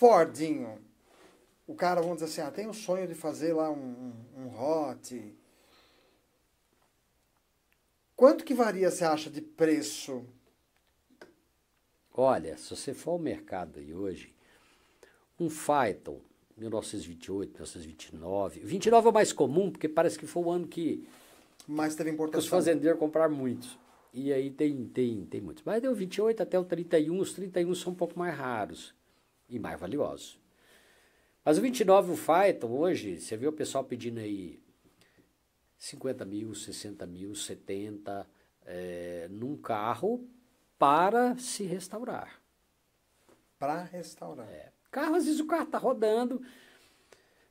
Fordinho. O cara, vamos dizer assim, ah, tem o um sonho de fazer lá um, um, um hot. Quanto que varia, você acha, de preço? Olha, se você for ao mercado aí hoje, um Phaeton, 1928, 1929... 29 é o mais comum, porque parece que foi o ano que... Mais teve importação. Os fazendeiros compraram muitos. E aí tem, tem, tem muitos. Mas deu 28 até o 31, os 31 são um pouco mais raros e mais valioso. Mas o 29, o Python, hoje, você viu o pessoal pedindo aí 50 mil, 60 mil, 70 é, eh, num carro para se restaurar. Para restaurar. É. Carro, às vezes o carro está rodando,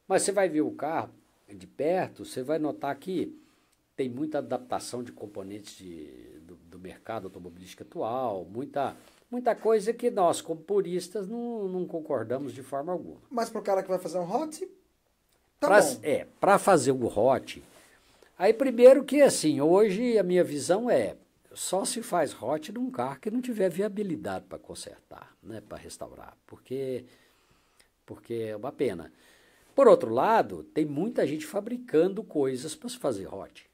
mas você vai ver o carro de perto, você vai notar que tem muita adaptação de componentes de, do, do, mercado automobilístico atual, muita, muita coisa que nós, como puristas, não, não concordamos de forma alguma. Mas para o cara que vai fazer um hot, tá pra, bom. É, para fazer o hot, aí primeiro que assim, hoje a minha visão é, só se faz hot num carro que não tiver viabilidade para consertar, né, para restaurar, porque, porque é uma pena. Por outro lado, tem muita gente fabricando coisas para se fazer hot.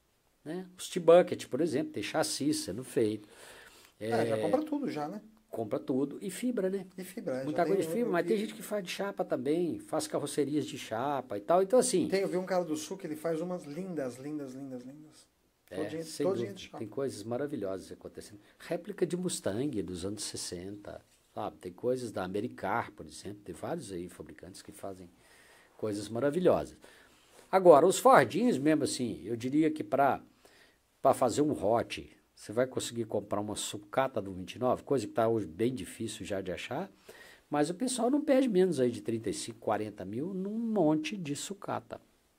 Né? Os T-Bucket, por exemplo, tem chassi sendo feito. Ah, é, é, já compra tudo já, né? Compra tudo. E fibra, né? E fibra. É, Muita coisa de fibra, mas vi. tem gente que faz de chapa também, faz carrocerias de chapa e tal. Então, assim... Tem, eu vi um cara do Sul que ele faz umas lindas, lindas, lindas, lindas. É, todo dia, sem todo de chapa. Tem coisas maravilhosas acontecendo. Réplica de Mustang dos anos 60, sabe? Tem coisas da Americar, por exemplo. Tem vários aí fabricantes que fazem coisas maravilhosas. Agora, os Fordinhos mesmo assim, eu diria que para para fazer um hot, você vai conseguir comprar uma sucata do 29, coisa que está hoje bem difícil já de achar, mas o pessoal não perde menos aí de 35, 40 mil num monte de sucata.